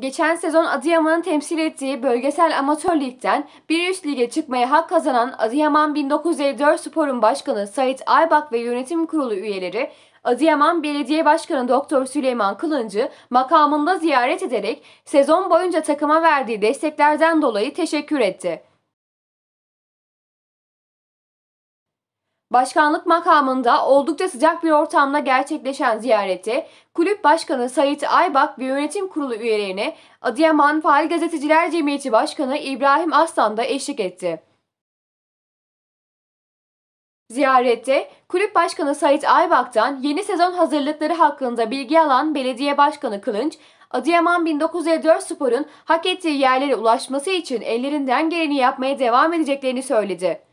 Geçen sezon Adıyaman'ın temsil ettiği bölgesel amatör ligden bir üst lige çıkmaya hak kazanan Adıyaman 1954 Spor'un başkanı Sait Aybak ve yönetim kurulu üyeleri Adıyaman Belediye Başkanı Doktor Süleyman Kılıncı makamında ziyaret ederek sezon boyunca takıma verdiği desteklerden dolayı teşekkür etti. Başkanlık makamında oldukça sıcak bir ortamda gerçekleşen ziyareti, kulüp başkanı Sait Aybak ve yönetim kurulu üyelerine Adıyaman Fail Gazeteciler Cemiyeti Başkanı İbrahim Aslan da eşlik etti. Ziyarette kulüp başkanı Sait Aybak'tan yeni sezon hazırlıkları hakkında bilgi alan belediye başkanı Kılınç, Adıyaman 1954 Spor'un hak ettiği yerlere ulaşması için ellerinden geleni yapmaya devam edeceklerini söyledi.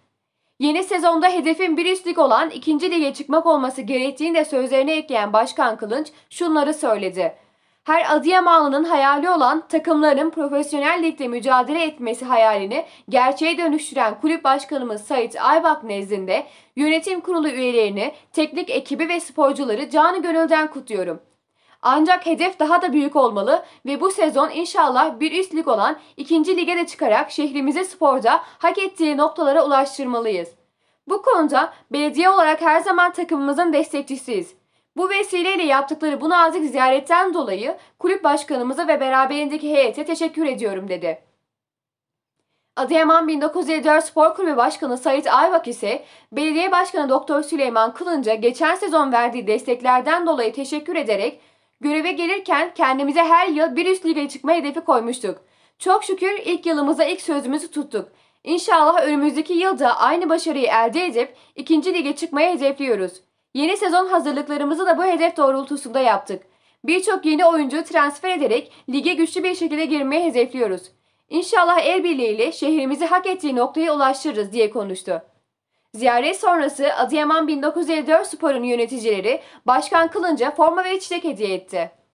Yeni sezonda hedefin bir üstlük olan ikinci lige çıkmak olması gerektiğini de sözlerine ekleyen Başkan Kılınç şunları söyledi. Her Adıyamanlı'nın hayali olan takımların profesyonel ligde mücadele etmesi hayalini gerçeğe dönüştüren kulüp başkanımız Sait Aybak nezdinde yönetim kurulu üyelerini, teknik ekibi ve sporcuları canı gönülden kutluyorum. Ancak hedef daha da büyük olmalı ve bu sezon inşallah bir üst lig olan ikinci lige de çıkarak şehrimize sporda hak ettiği noktalara ulaştırmalıyız. Bu konuda belediye olarak her zaman takımımızın destekçisiyiz. Bu vesileyle yaptıkları bu nazik ziyaretten dolayı kulüp başkanımıza ve beraberindeki heyete teşekkür ediyorum dedi. Adıyaman 1954 Spor Kulübü Başkanı Sait Ayvak ise Belediye Başkanı Doktor Süleyman Kılınca geçen sezon verdiği desteklerden dolayı teşekkür ederek Göreve gelirken kendimize her yıl bir üst lige çıkma hedefi koymuştuk. Çok şükür ilk yılımıza ilk sözümüzü tuttuk. İnşallah önümüzdeki yılda aynı başarıyı elde edip ikinci lige çıkmayı hedefliyoruz. Yeni sezon hazırlıklarımızı da bu hedef doğrultusunda yaptık. Birçok yeni oyuncu transfer ederek lige güçlü bir şekilde girmeyi hedefliyoruz. İnşallah el birliğiyle şehrimizi hak ettiği noktaya ulaştırırız diye konuştu. Ziyaret sonrası Adıyaman 1954 Spor'un yöneticileri Başkan kılınca forma ve çiçek hediye etti.